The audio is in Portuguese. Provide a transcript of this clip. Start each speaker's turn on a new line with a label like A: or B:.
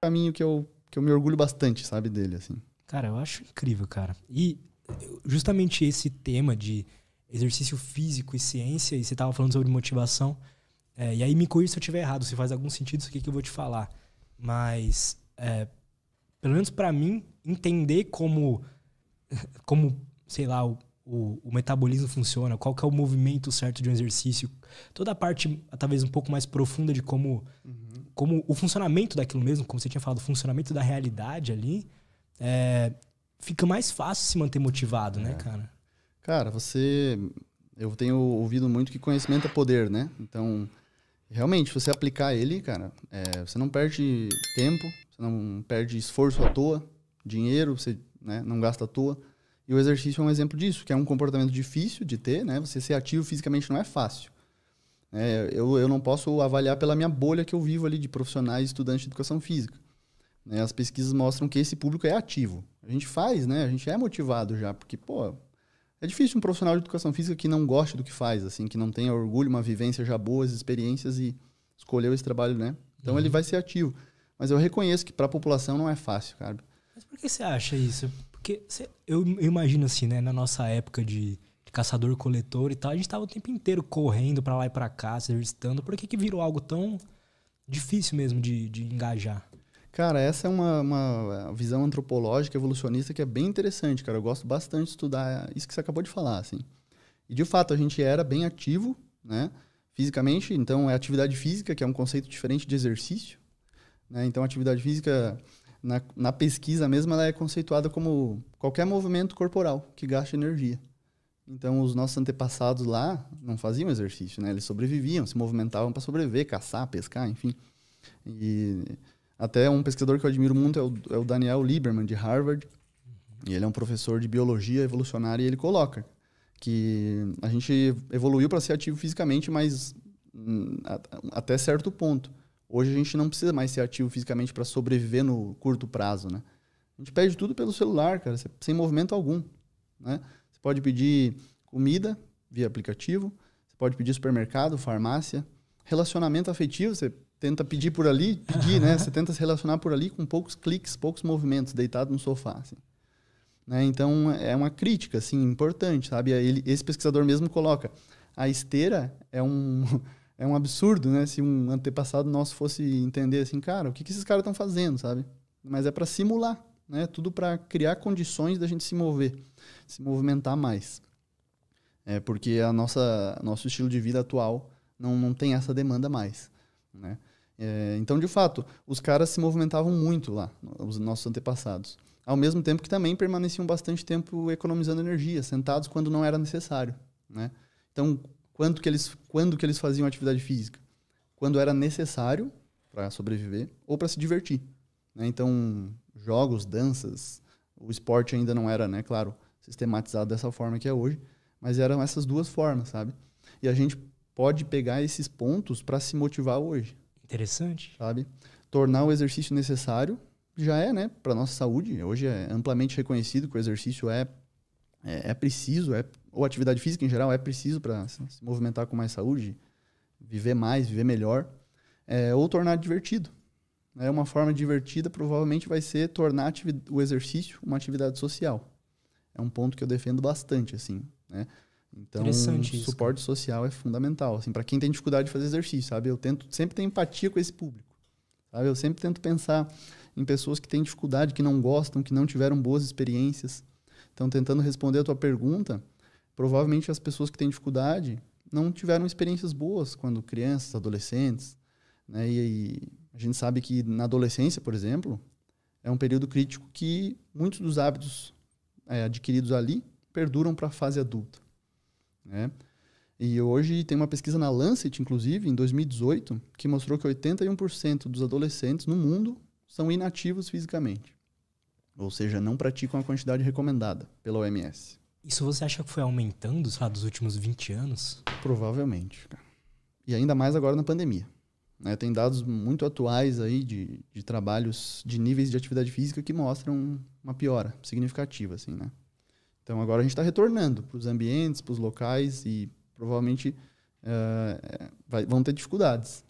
A: caminho que eu, que eu me orgulho bastante, sabe, dele, assim.
B: Cara, eu acho incrível, cara. E justamente esse tema de exercício físico e ciência, e você estava falando sobre motivação, é, e aí me corrija se eu estiver errado, se faz algum sentido isso aqui que eu vou te falar. Mas, é, pelo menos para mim, entender como, como sei lá, o, o, o, metabolismo funciona, qual que é o movimento certo de um exercício, toda a parte, talvez, um pouco mais profunda de como uhum como o funcionamento daquilo mesmo, como você tinha falado, o funcionamento da realidade ali, é, fica mais fácil se manter motivado, né, é. né, cara?
A: Cara, você. Eu tenho ouvido muito que conhecimento é poder, né? Então, realmente, você aplicar ele, cara, é, você não perde tempo, você não perde esforço à toa, dinheiro, você né, não gasta à toa. E o exercício é um exemplo disso, que é um comportamento difícil de ter, né? Você ser ativo fisicamente não é fácil. É, eu, eu não posso avaliar pela minha bolha que eu vivo ali de profissionais estudantes de educação física. Né? As pesquisas mostram que esse público é ativo. A gente faz, né? A gente é motivado já, porque, pô, é difícil um profissional de educação física que não goste do que faz, assim, que não tenha orgulho, uma vivência já boas experiências e escolheu esse trabalho, né? Então uhum. ele vai ser ativo. Mas eu reconheço que para a população não é fácil, cara.
B: Mas por que você acha isso? Porque eu, eu imagino assim, né, na nossa época de caçador-coletor e tal. A gente estava o tempo inteiro correndo para lá e para cá, se exercitando. Por que, que virou algo tão difícil mesmo de, de engajar?
A: Cara, essa é uma, uma, visão antropológica, evolucionista, que é bem interessante, cara. Eu gosto bastante de estudar isso que você acabou de falar, assim. E, de fato, a gente era bem ativo, né? Fisicamente, então é atividade física, que é um conceito diferente de exercício. Né? Então, atividade física, na, na pesquisa mesmo, ela é conceituada como qualquer movimento corporal que gasta energia. Então, os nossos antepassados lá não faziam exercício, né? Eles sobreviviam, se movimentavam para sobreviver, caçar, pescar, enfim. E até um pesquisador que eu admiro muito é o, é o Daniel Lieberman, de Harvard. E ele é um professor de biologia evolucionária e ele coloca que a gente evoluiu para ser ativo fisicamente, mas hum, até certo ponto. Hoje a gente não precisa mais ser ativo fisicamente para sobreviver no curto prazo, né? A gente pede tudo pelo celular, cara, sem movimento algum, né? Você pode pedir comida via aplicativo, você pode pedir supermercado, farmácia, relacionamento afetivo, você tenta pedir por ali, pedir, né? Você tenta se relacionar por ali com poucos cliques, poucos movimentos, deitado no sofá, assim. Né? Então, é uma crítica, assim, importante, sabe? Ele, esse pesquisador mesmo coloca, a esteira é um... É um absurdo, né? Se um antepassado nosso fosse entender assim, cara, o que, que esses caras estão fazendo, sabe? Mas é para simular né? Tudo para criar condições da gente se mover, se movimentar mais. É porque a nossa nosso estilo de vida atual não, não tem essa demanda mais, né? É, então, de fato, os caras se movimentavam muito lá, os nossos antepassados. Ao mesmo tempo que também permaneciam bastante tempo economizando energia, sentados quando não era necessário, né? Então, quanto que eles, quando que eles faziam atividade física? Quando era necessário para sobreviver ou para se divertir. Né? Então, jogos, danças, o esporte ainda não era, né, claro, sistematizado dessa forma que é hoje, mas eram essas duas formas, sabe? E a gente pode pegar esses pontos para se motivar hoje. Interessante. Sabe? Tornar o exercício necessário já é, né, para nossa saúde. Hoje é amplamente reconhecido que o exercício é é, é preciso, é ou atividade física em geral é preciso para se movimentar com mais saúde, viver mais, viver melhor, é, ou tornar divertido é Uma forma divertida provavelmente vai ser tornar o exercício uma atividade social. É um ponto que eu defendo bastante, assim, né? Então, suporte isso. social é fundamental, assim, para quem tem dificuldade de fazer exercício, sabe? Eu tento sempre ter empatia com esse público, sabe? Eu sempre tento pensar em pessoas que têm dificuldade, que não gostam, que não tiveram boas experiências. Então, tentando responder a tua pergunta, provavelmente as pessoas que têm dificuldade não tiveram experiências boas quando crianças, adolescentes, né? E, e gente sabe que na adolescência, por exemplo, é um período crítico que muitos dos hábitos é, adquiridos ali perduram para a fase adulta. Né? E hoje tem uma pesquisa na Lancet, inclusive, em 2018, que mostrou que 81% dos adolescentes no mundo são inativos fisicamente. Ou seja, não praticam a quantidade recomendada pela OMS.
B: Isso você acha que foi aumentando, sei lá, dos últimos 20 anos?
A: Provavelmente, E ainda mais agora na pandemia. Né? Tem dados muito atuais aí de, de trabalhos de níveis de atividade física que mostram uma piora significativa, assim, né? Então agora a gente está retornando para os ambientes, para os locais e provavelmente uh, vai, vão ter dificuldades.